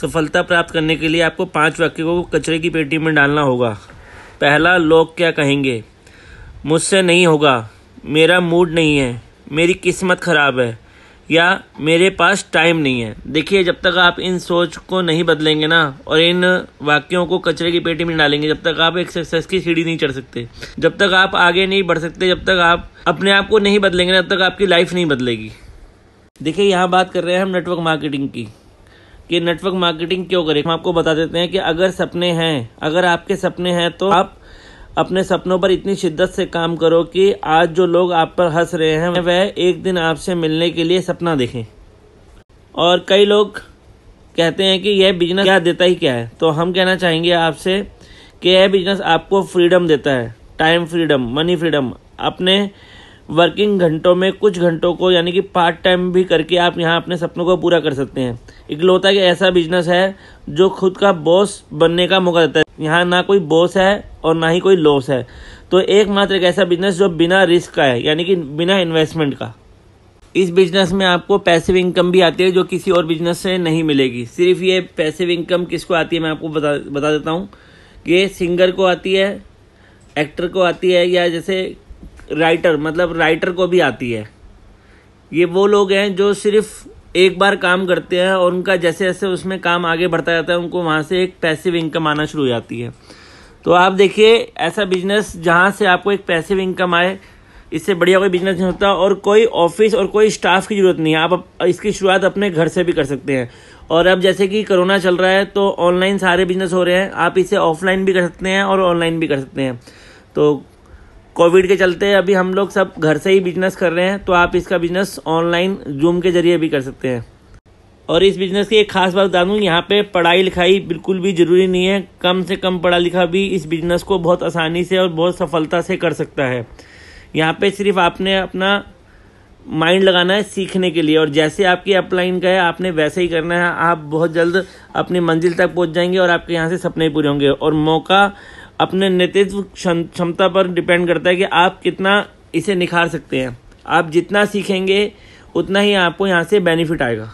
सफलता प्राप्त करने के लिए आपको पांच वाक्यों को कचरे की पेटी में डालना होगा पहला लोग क्या कहेंगे मुझसे नहीं होगा मेरा मूड नहीं है मेरी किस्मत ख़राब है या मेरे पास टाइम नहीं है देखिए जब तक आप इन सोच को नहीं बदलेंगे ना और इन वाक्यों को कचरे की पेटी में डालेंगे जब तक आप एक सक्सेस की सीढ़ी नहीं चढ़ सकते जब तक आप आगे नहीं बढ़ सकते जब तक आप अपने आप को नहीं बदलेंगे ना तब तक आपकी लाइफ नहीं बदलेगी देखिए यहाँ बात कर रहे हैं हम नेटवर्क मार्केटिंग की कि नेटवर्क मार्केटिंग क्यों करें हम आपको बता देते हैं कि अगर सपने हैं अगर आपके सपने हैं तो आप अपने सपनों पर इतनी शिद्दत से काम करो कि आज जो लोग आप पर हंस रहे हैं वह एक दिन आपसे मिलने के लिए सपना देखें और कई लोग कहते हैं कि यह बिजनेस क्या देता ही क्या है तो हम कहना चाहेंगे आपसे कि यह बिजनेस आपको फ्रीडम देता है टाइम फ्रीडम मनी फ्रीडम अपने वर्किंग घंटों में कुछ घंटों को यानी कि पार्ट टाइम भी करके आप यहाँ अपने सपनों को पूरा कर सकते हैं इकलौता एक ऐसा बिजनेस है जो खुद का बॉस बनने का मौका देता है यहाँ ना कोई बॉस है और ना ही कोई लॉस है तो एकमात्र एक ऐसा बिजनेस जो बिना रिस्क का है यानी कि बिना इन्वेस्टमेंट का इस बिजनेस में आपको पैसिव इनकम भी आती है जो किसी और बिजनेस से नहीं मिलेगी सिर्फ ये पैसिव इनकम किसको आती है मैं आपको बता बता देता हूँ ये सिंगर को आती है एक्टर को आती है या जैसे राइटर मतलब राइटर को भी आती है ये वो लोग हैं जो सिर्फ एक बार काम करते हैं और उनका जैसे जैसे उसमें काम आगे बढ़ता जाता है उनको वहाँ से एक पैसिव इनकम आना शुरू हो जाती है तो आप देखिए ऐसा बिजनेस जहाँ से आपको एक पैसिव इनकम आए इससे बढ़िया कोई बिजनेस नहीं होता और कोई ऑफिस और कोई स्टाफ की जरूरत नहीं है आप इसकी शुरुआत अपने घर से भी कर सकते हैं और अब जैसे कि कोरोना चल रहा है तो ऑनलाइन सारे बिजनेस हो रहे हैं आप इसे ऑफलाइन भी कर सकते हैं और ऑनलाइन भी कर सकते हैं तो कोविड के चलते अभी हम लोग सब घर से ही बिजनेस कर रहे हैं तो आप इसका बिजनेस ऑनलाइन जूम के जरिए भी कर सकते हैं और इस बिजनेस की एक खास बात बता दूँ यहाँ पे पढ़ाई लिखाई बिल्कुल भी ज़रूरी नहीं है कम से कम पढ़ा लिखा भी इस बिजनेस को बहुत आसानी से और बहुत सफलता से कर सकता है यहाँ पे सिर्फ आपने अपना माइंड लगाना है सीखने के लिए और जैसे आपकी अपलाइन का है आपने वैसे ही करना है आप बहुत जल्द अपनी मंजिल तक पहुँच जाएंगे और आपके यहाँ से सपने पूरे होंगे और मौका अपने नेतृत्व क्षमता पर डिपेंड करता है कि आप कितना इसे निखार सकते हैं आप जितना सीखेंगे उतना ही आपको यहाँ से बेनिफिट आएगा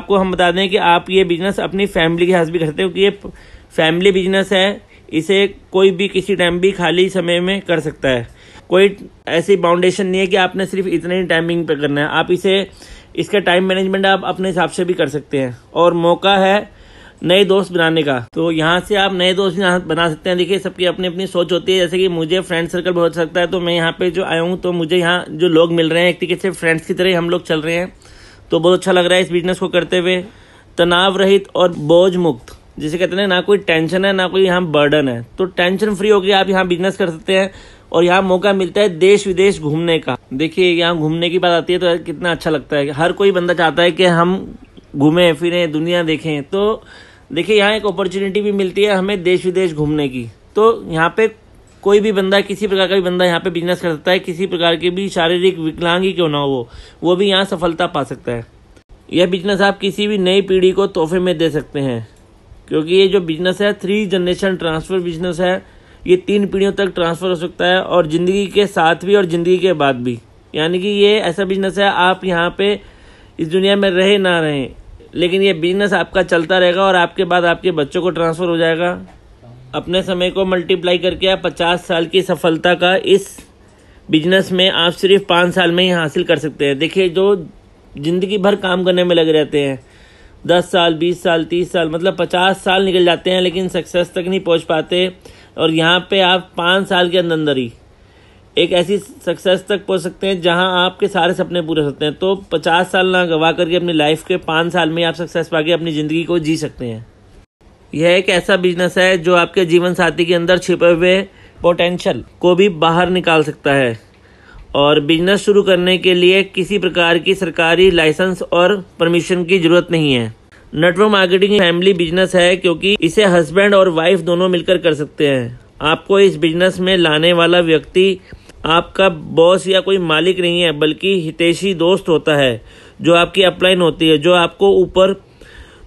आपको हम बता दें कि आप ये बिजनेस अपनी फैमिली के हाथ भी करते हो कि ये फैमिली बिजनेस है इसे कोई भी किसी टाइम भी खाली समय में कर सकता है कोई ऐसी बाउंडेशन नहीं है कि आपने सिर्फ इतने ही टाइमिंग पे करना है आप इसे इसका टाइम मैनेजमेंट आप अपने हिसाब से भी कर सकते हैं और मौका है नए दोस्त बनाने का तो यहाँ से आप नए दोस्त बना सकते हैं देखिए सबकी अपनी अपनी सोच होती है जैसे कि मुझे फ्रेंड सर्कल बहुत सकता है तो मैं यहाँ पे जो आया हूँ तो मुझे यहाँ जो लोग मिल रहे हैं एक तरीके से फ्रेंड्स की तरह हम लोग चल रहे हैं तो बहुत अच्छा लग रहा है इस बिजनेस को करते हुए तनाव रहित और बोझ मुक्त जिसे कहते हैं ना कोई टेंशन है ना कोई यहाँ बर्डन है तो टेंशन फ्री होकर आप यहाँ बिजनेस कर सकते हैं और यहाँ मौका मिलता है देश विदेश घूमने का देखिए यहाँ घूमने की बात आती है तो कितना अच्छा लगता है हर कोई बंदा चाहता है कि हम घूमें फिरें दुनिया देखें तो देखिए यहाँ एक अपॉर्चुनिटी भी मिलती है हमें देश विदेश घूमने की तो यहाँ पे कोई भी बंदा किसी प्रकार का भी बंदा यहाँ पे बिजनेस कर सकता है किसी प्रकार के भी शारीरिक विकलांग ही क्यों ना हो वो भी यहाँ सफलता पा सकता है यह बिजनेस आप किसी भी नई पीढ़ी को तोहफे में दे सकते हैं क्योंकि ये जो बिजनेस है थ्री जनरेशन ट्रांसफ़र बिजनेस है ये तीन पीढ़ियों तक ट्रांसफ़र हो सकता है और ज़िंदगी के साथ भी और ज़िंदगी के बाद भी यानी कि ये ऐसा बिजनेस है आप यहाँ पे इस दुनिया में रहे ना रहें लेकिन ये बिजनेस आपका चलता रहेगा और आपके बाद आपके बच्चों को ट्रांसफ़र हो जाएगा अपने समय को मल्टीप्लाई करके आप पचास साल की सफलता का इस बिजनेस में आप सिर्फ पाँच साल में ही हासिल कर सकते हैं देखिए जो ज़िंदगी भर काम करने में लगे रहते हैं दस साल बीस साल तीस साल मतलब पचास साल निकल जाते हैं लेकिन सक्सेस तक नहीं पहुंच पाते और यहाँ पे आप पाँच साल के अंदर अंदर ही एक ऐसी सक्सेस तक पहुंच सकते हैं जहां आपके सारे सपने पूरे सकते हैं तो पचास साल ना गवा करके अपनी लाइफ के पाँच साल में आप सक्सेस के अपनी ज़िंदगी को जी सकते हैं यह एक ऐसा बिजनेस है जो आपके जीवन साथी के अंदर छिपे हुए पोटेंशल को भी बाहर निकाल सकता है और बिजनेस शुरू करने के लिए किसी प्रकार की सरकारी लाइसेंस और परमिशन की ज़रूरत नहीं है नेटवर्क मार्केटिंग फैमिली बिजनेस है क्योंकि इसे हस्बैंड और वाइफ दोनों मिलकर कर सकते हैं आपको इस बिजनेस में लाने वाला व्यक्ति आपका बॉस या कोई मालिक नहीं है बल्कि हितेशी दोस्त होता है जो आपकी अपलाइन होती है जो आपको ऊपर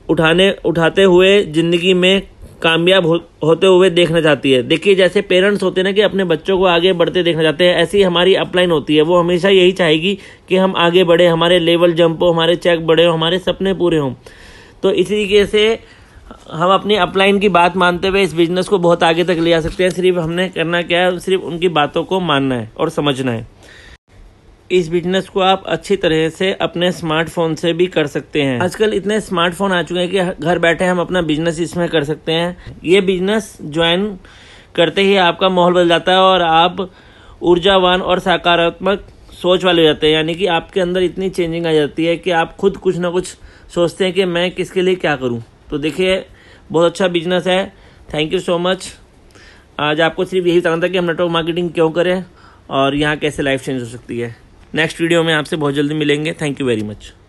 उठाने उठाते हुए ज़िंदगी में कामयाब हो, होते हुए देखना चाहती है देखिए जैसे पेरेंट्स होते हैं ना कि अपने बच्चों को आगे बढ़ते देखना चाहते हैं ऐसी हमारी अपलाइन होती है वो हमेशा यही चाहेगी कि हम आगे बढ़े हमारे लेवल जंप हो हमारे चेक बढ़े हो हमारे सपने पूरे हों तो इसी तरीके से हम अपनी अपलाइन की बात मानते हुए इस बिजनेस को बहुत आगे तक ले जा सकते हैं सिर्फ हमने करना क्या है सिर्फ उनकी बातों को मानना है और समझना है इस बिजनेस को आप अच्छी तरह से अपने स्मार्टफोन से भी कर सकते हैं आजकल इतने स्मार्टफोन आ चुके हैं कि घर बैठे हम अपना बिजनेस इसमें कर सकते हैं ये बिजनेस ज्वाइन करते ही आपका माहौल बदल जाता है और आप ऊर्जावान और सकारात्मक सोच वाले हो जाते हैं यानी कि आपके अंदर इतनी चेंजिंग आ जाती है कि आप खुद कुछ ना कुछ सोचते हैं कि मैं किसके लिए क्या करूँ तो देखिए बहुत अच्छा बिजनेस है थैंक यू सो मच आज आपको सिर्फ यही बताना था कि हम नेटवर्क मार्केटिंग क्यों करें और यहाँ कैसे लाइफ चेंज हो सकती है नेक्स्ट वीडियो में आपसे बहुत जल्दी मिलेंगे थैंक यू वेरी मच